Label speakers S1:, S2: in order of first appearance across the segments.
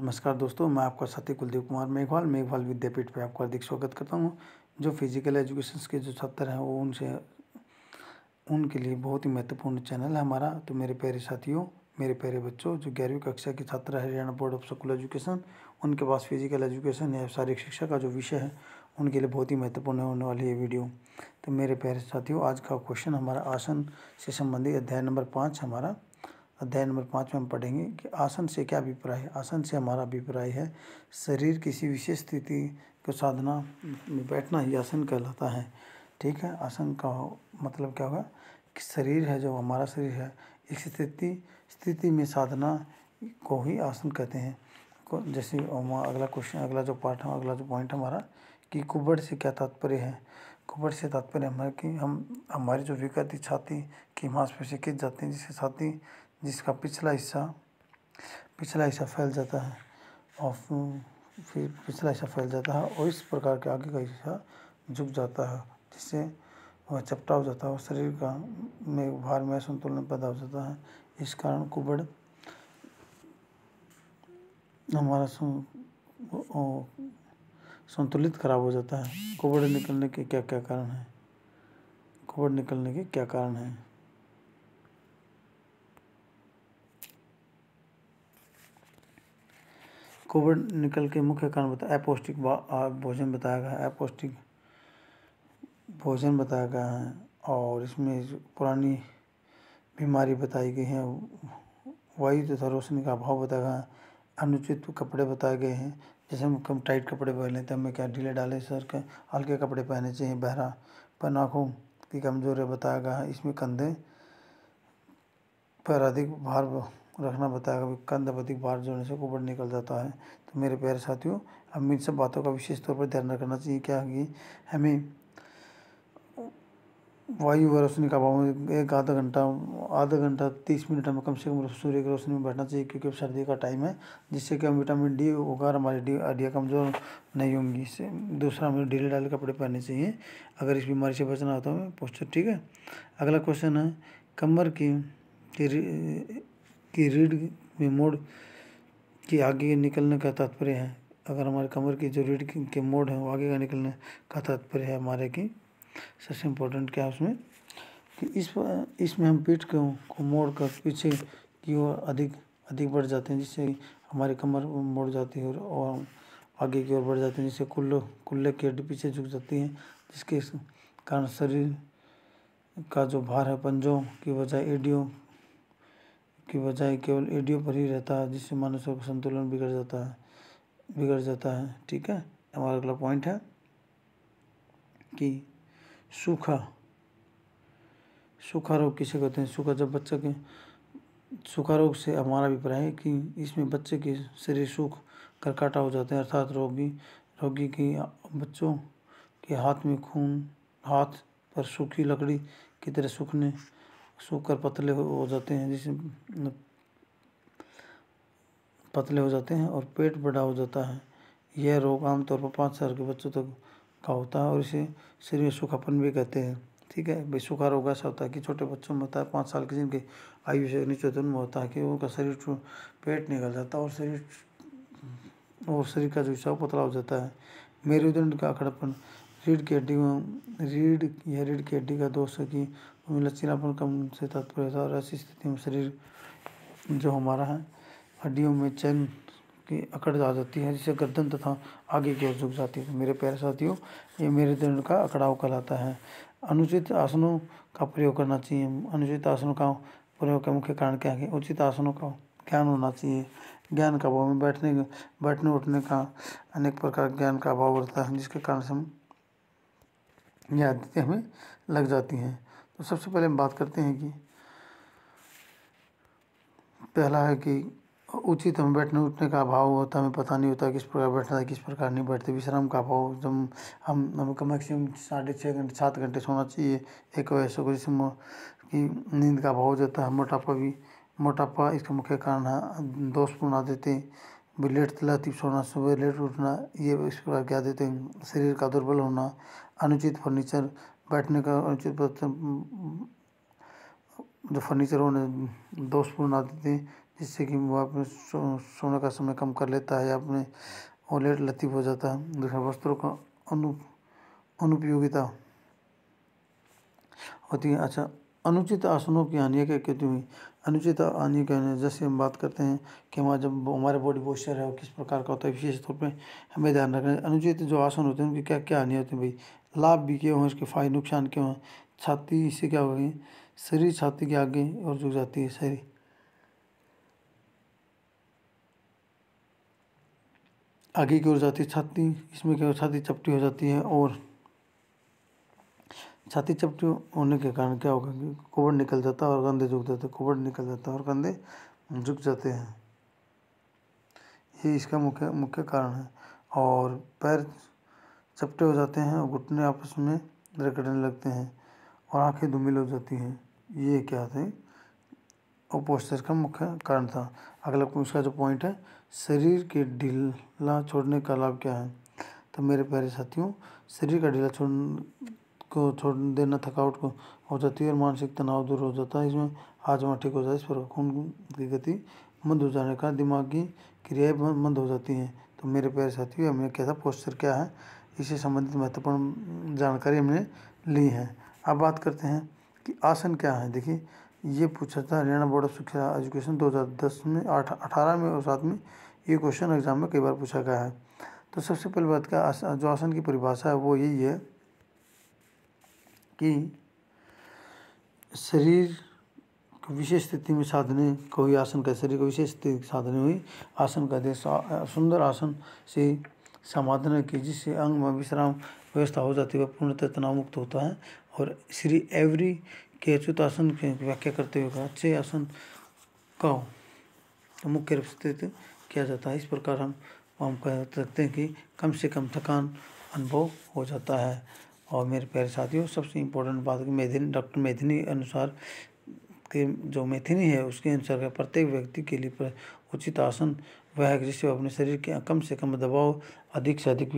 S1: नमस्कार दोस्तों मैं आपका साथी कुलदीप कुमार मेघवाल मेघवाल विद्यापीठ पर आपका हार्दिक स्वागत करता हूँ जो फिजिकल एजुकेशन के जो छात्र हैं वो उनसे उनके लिए बहुत ही महत्वपूर्ण चैनल है हमारा तो मेरे प्यारे साथियों मेरे प्यारे बच्चों जो ग्यारहवीं कक्षा के छात्र है Haryana board of school education उनके पास फिजिकल एजुकेशन या शारीरिक शिक्षा का जो विषय है उनके लिए बहुत ही महत्वपूर्ण होने वाली है वीडियो तो मेरे प्यारे साथियों आज का क्वेश्चन हमारा आसन से संबंधित अध्याय नंबर पाँच हमारा अध्याय नंबर पाँच में हम पढ़ेंगे कि आसन से क्या अभिप्राय है आसन से हमारा अभिप्राय है शरीर किसी विशेष स्थिति को साधना में बैठना ही आसन कहलाता है ठीक है आसन का मतलब क्या होगा कि शरीर है जो हमारा शरीर है इस स्थिति स्थिति में साधना को ही आसन कहते हैं जैसे अगला क्वेश्चन अगला जो पार्ट है अगला जो पॉइंट हमारा कि कुबड़ से क्या तात्पर्य है कुबड़ से तात्पर्य हमारे कि हम हमारी जो विकृति छाती की मांसपेशी खींच जाती है जिससे छाती जिसका पिछला हिस्सा पिछला हिस्सा फैल जाता है और फिर पिछला हिस्सा फैल जाता है और इस प्रकार के आगे का हिस्सा झुक जाता है जिससे वह चपटा हो जाता है और शरीर का में भार में संतुलन पैदा हो जाता है इस कारण कुबड़ हमारा संतुलित खराब हो जाता है कुबड़ निकलने के क्या क्या कारण हैं कुबड़ निकलने के क्या कारण हैं कोविड निकल के मुख्य कारण बताया अपौष्टिक भोजन बताया गया है अपौष्टिक भोजन बताया गया है और इसमें पुरानी बीमारी बताई गई है वायु तथा रोशनी का अभाव बताया गया है अनुचित कपड़े बताए गए हैं जैसे हम कम टाइट कपड़े पहन लेते हैं हमें क्या ढीले डाले सर के हल्के कपड़े पहने चाहिए बहरा पर आँखों की कमजोरी बताया गया है इसमें कंधे पर अधिक भार रखना बताया कभी कंध अधिक भार जोड़ने से गोबर निकल जाता है तो मेरे प्यारे साथियों हमें इन सब बातों का विशेष तौर पर ध्यान रखना चाहिए क्या कि हमें वायु व रोशनी का अभाव एक आधा घंटा आधा घंटा तीस मिनट हमें कम से कम सूर्य की रोशनी में बैठना चाहिए क्योंकि अब सर्दी का टाइम है जिससे कि हम विटामिन डी होगा और हमारी डी हड्डियाँ कमज़ोर नहीं होंगी इससे दूसरा हमें ढीले डाले कपड़े पहनने चाहिए अगर इस बीमारी से बचना हो तो हमें पोस्टर ठीक है अगला क्वेश्चन है कमर की की रीढ़ में मोड़ के आगे निकलने का तात्पर्य है अगर हमारे कमर की जो रीढ़ के मोड़ है वो आगे का निकलने का तात्पर्य है हमारे की सबसे इम्पोर्टेंट क्या है उसमें कि इस इसमें हम पीठ को, को मोड़ कर पीछे की ओर अधिक अधिक बढ़ जाते हैं जिससे हमारी कमर मोड़ जाती है और आगे की ओर बढ़ जाते हैं जिससे कुल्लो कुल्ले की हड्डी पीछे झुक जाती है जिसके कारण शरीर का जो भार है पंजों की बजाय एडियो की बजाय केवल एडियो पर ही रहता है जिससे मानव का संतुलन बिगड़ जाता है बिगड़ जाता है ठीक है हमारा अगला पॉइंट है कि सूखा सूखा रोग किसे कहते हैं सूखा जब बच्चे के सूखा रोग से हमारा अभिप्राय है कि इसमें बच्चे के शरीर सूख कर काटा हो जाते हैं अर्थात रोगी रोगी की बच्चों के हाथ में खून हाथ पर सूखी लकड़ी की तरह सूखने सूखकर पतले हो जाते हैं जिससे मतलब पतले हो जाते हैं और पेट बड़ा हो जाता है यह रोग आमतौर पर पाँच साल के बच्चों तक का होता है और इसे शरीर में सूखापन भी कहते हैं ठीक है भाई सूखा रोग ऐसा होता है कि छोटे बच्चों में होता है पाँच साल की जिनके आयु से नीचे जन्म होता है कि उनका शरीर पेट निकल जाता है और शरीर और शरीर का जो हिस्सा पतला हो जाता है मेरुदंड का अखड़पन रीढ़ की हड्डी में रीढ़ या रीढ़ की हड्डी का दोष है कि लचीलापन कम से तात्पर्य है और ऐसी स्थिति में शरीर जो हमारा है हड्डियों में चैन की अकड़ आ जाती है जिससे गर्दन तथा आगे की ओर झुक जाती है तो मेरे पैर साथियों ये मेरे दंड का अकड़ाव कहलाता है अनुचित आसनों का प्रयोग करना चाहिए अनुचित आसनों का प्रयोग का मुख्य कारण क्या है उचित आसनों का ज्ञान होना चाहिए ज्ञान का अभाव में बैठने बैठने उठने का अनेक प्रकार ज्ञान का अभाव होता है जिसके कारण से हम यह आदतें हमें लग जाती हैं तो सबसे पहले हम बात करते हैं कि पहला है कि उचित हमें बैठने उठने का अभाव होता है हमें पता नहीं होता किस प्रकार बैठना है किस प्रकार नहीं बैठते विश्राम का अभाव जब हम कम मैक्सिमम साढ़े छः घंटे सात घंटे सोना चाहिए एक ऐसा को जिसमें कि नींद का अभाव हो जाता है मोटापा भी मोटापा इसका मुख्य कारण है दोस्त बना देते हैं लेट लाती सोना सुबह लेट उठना ये इस प्रकार क्या देते हैं शरीर का दुर्बल होना अनुचित फर्नीचर बैठने का उचित जो फर्नीचर उन्हें दोषपूर्ण आदि दें जिससे कि वो अपने सो, सोने का समय कम कर लेता है या अपने ओलेट लतीफ हो जाता है दूसरा वस्त्रों का अनु अनुपयोगिता होती है अच्छा अनुचित आसनों की हानिया क्या कहती हुई अनुचित आनी कहने जैसे हम बात करते हैं कि हमारा जब हमारे बॉडी पोस्चर है वो किस प्रकार का होता है विशेष तौर पर हमें ध्यान रखना अनुचित जो आसन होते हैं उनकी क्या क्या हानियाँ होती है भाई लाभ भी क्यों हैं इसके फायदे नुकसान क्यों हैं छाती इससे क्या हो गई शरीर छाती के आगे और झुक जाती है शरीर आगे की ओर जाती है छाती इसमें क्या छाती चपटी हो जाती है और छाती चपटी होने के कारण क्या होगा कि कोबड़ निकल जाता है और कंधे झुक जाते हैं कोबड़ निकल जाता है और कंधे झुक जाते हैं ये इसका मुख्य मुख्य कारण है और पैर चपटे हो जाते हैं और घुटने आपस में रगड़ने लगते हैं और आंखें धुमिल हो जाती हैं ये क्या थे और पोस्टर का मुख्य कारण था अगला उसका जो पॉइंट है शरीर के ढीला छोड़ने का लाभ क्या है तो मेरे प्यारे साथियों शरीर का ढीला छोड़ को छोड़ देना थकावट को हो जाती है और मानसिक तनाव दूर हो जाता है इसमें हाजमा ठीक हो जाता है इस पर खून की गति मंद हो जाने का दिमागी क्रियाएँ मंद हो जाती हैं तो मेरे प्यारे साथियों हमने क्या था पोस्टर क्या है इससे संबंधित महत्वपूर्ण जानकारी हमने ली है अब बात करते हैं कि आसन क्या है देखिए ये पूछा था हरियाणा बोर्ड ऑफ शिक्षा एजुकेशन 2010 में आठ अठारह में और साथ में ये क्वेश्चन एग्जाम में कई बार पूछा गया है तो सबसे पहले बात क्या आसन जो आसन की परिभाषा है वो यही है कि शरीर विशेष स्थिति में साधने को आसन का शरीर को विशेष स्थिति साधने हुई आसन का देश सुंदर आसन से समाधान की जिससे अंग में विश्राम व्यवस्था हो जाती है वह पूर्णतः तनाव मुक्त होता है और श्री एवरी के अच्युत आसन की व्याख्या करते हुए कहा अच्छे आसन का तो मुख्य रूप से किया जाता है इस प्रकार हम हम कह सकते हैं कि कम से कम थकान अनुभव हो जाता है और मेरे प्यारे साथियों सबसे इम्पोर्टेंट बात कि मेधिनी डॉक्टर मेधिनी अनुसार के जो मेथिनी है उसके अनुसार प्रत्येक व्यक्ति के लिए उचित आसन वह है जिसे अपने शरीर के कम से कम दबाव अधिक से अधिक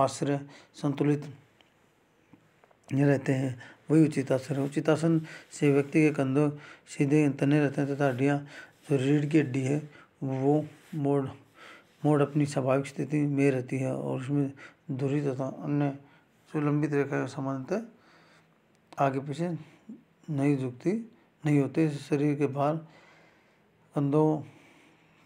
S1: आश्रय संतुलित रहते हैं वही उचित आसन है उचित आसन से व्यक्ति के कंधों सीधे तने रहते हैं तथा हड्डियाँ जो रीढ़ की हड्डी है वो मोड़ मोड़ अपनी स्वाभाविक स्थिति में रहती है और उसमें दूरी तथा अन्य जो लंबित रेखा सामान्यतः आगे पीछे नहीं झुकती नहीं होती शरीर के बाहर कंधों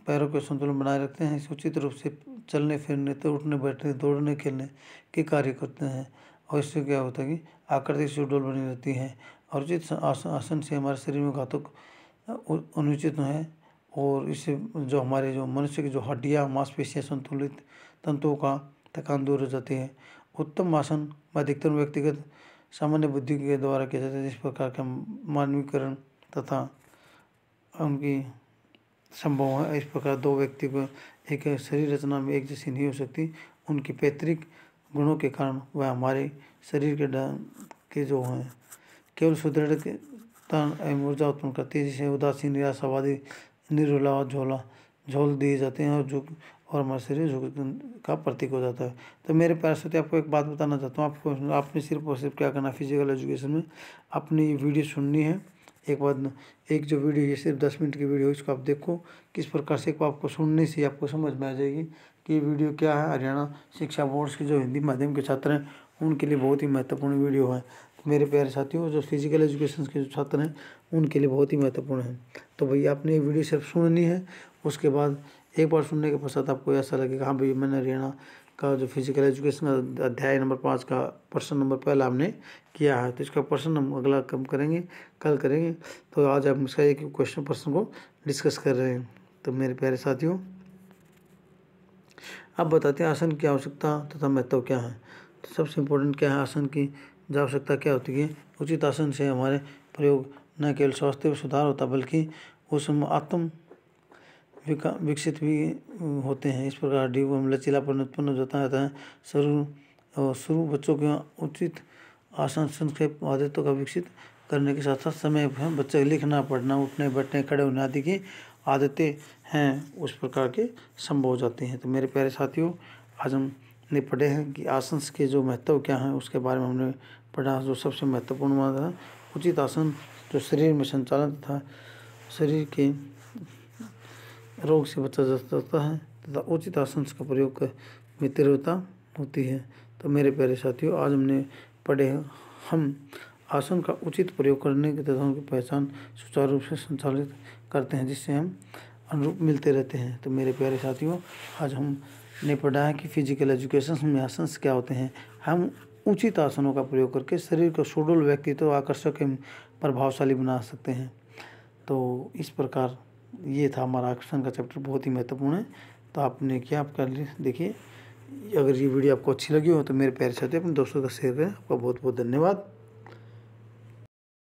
S1: पैरों के संतुलन बनाए रखते हैं इसे उचित रूप से चलने फिरने तो उठने बैठने दौड़ने खेलने के कार्य करते हैं और इससे क्या होता है कि आकृति सुडोल बनी रहती है और उचित आसन आसन से हमारे शरीर में घातक अनुचित है और इससे जो हमारे जो मनुष्य की जो हड्डियाँ मांसपेशियाँ संतुलित तंतुओं का थकान दूर हो जाती है उत्तम आसन अधिकतर व्यक्तिगत सामान्य बुद्धि के द्वारा किया जाता है जिस प्रकार के मानवीकरण तथा उनकी संभव है इस प्रकार दो व्यक्ति को एक शरीर रचना में एक जैसी नहीं हो सकती उनकी पैतृक गुणों के कारण वह हमारे शरीर के के जो हैं केवल सुदृढ़ एवं ऊर्जा उत्पन्न करती है जिसे उदासीन निराशावादी निर्वला झोला झोल दिए जाते हैं और जो और हमारा शरीर झुक का प्रतीक हो जाता है तो मेरे प्यार से आपको एक बात बताना चाहता हूँ आपको आपने सिर्फ और सिर्फ क्या करना फिजिकल एजुकेशन में अपनी वीडियो सुननी है एक बार एक जो वीडियो ये सिर्फ दस मिनट की वीडियो है इसको आप देखो किस प्रकार से को आपको सुनने से आपको समझ में आ जाएगी कि वीडियो क्या है हरियाणा शिक्षा बोर्ड के जो हिंदी माध्यम के छात्र हैं उनके लिए बहुत ही महत्वपूर्ण वीडियो है तो मेरे प्यारे साथियों जो फिजिकल एजुकेशन के जो छात्र हैं उनके लिए बहुत ही महत्वपूर्ण है तो भैया आपने ये वीडियो सिर्फ सुननी है उसके बाद एक बार सुनने के पश्चात आपको ऐसा लगेगा हाँ भैया मैंने हरियाणा का जो फिजिकल एजुकेशन अध्याय नंबर पाँच का प्रश्न नंबर पहला हमने किया है तो इसका प्रश्न हम अगला कम करेंगे कल करेंगे तो आज हम इसका एक क्वेश्चन प्रश्न को डिस्कस कर रहे हैं तो मेरे प्यारे साथियों अब बताते हैं आसन की आवश्यकता तथा महत्व क्या है तो सबसे इम्पोर्टेंट क्या है आसन की जो आवश्यकता क्या होती है उचित आसन से हमारे प्रयोग न केवल स्वास्थ्य में सुधार होता बल्कि उस आत्म विकसित भी होते हैं इस प्रकार डी वो लचीलापन उत्पन्न हो जाता रहता है शुरू और शुरू बच्चों के उचित आसन संक्षेप आदतों का विकसित करने के साथ साथ समय बच्चे लिखना पढ़ना उठने बैठने खड़े होने आदि की आदतें हैं उस प्रकार के संभव हो जाते हैं तो मेरे प्यारे साथियों आज हम ने पढ़े हैं कि आसन के जो महत्व क्या हैं उसके बारे में हमने पढ़ा जो सबसे महत्वपूर्ण माना था उचित आसन जो शरीर में संचालन था शरीर के रोग से बचा जा सकता है तथा उचित आसन का प्रयोग में तीव्रता होती है तो मेरे प्यारे साथियों आज हमने पढ़े हम आसन का उचित प्रयोग करने के तथा उनकी पहचान सुचारू रूप से संचालित करते हैं जिससे हम अनुरूप मिलते रहते हैं तो मेरे प्यारे साथियों आज हमने पढ़ा है कि फिजिकल एजुकेशन में आसन क्या होते हैं हम उचित आसनों का प्रयोग करके शरीर को सुडोल व्यक्तित्व तो आकर्षक एवं प्रभावशाली बना सकते हैं तो इस प्रकार ये था हमारा आकर्षण का चैप्टर बहुत ही महत्वपूर्ण है तो आपने क्या आपका देखिए अगर ये वीडियो आपको अच्छी लगी हो तो मेरे पैर से अपने दोस्तों का शेयर करें आपका बहुत बहुत धन्यवाद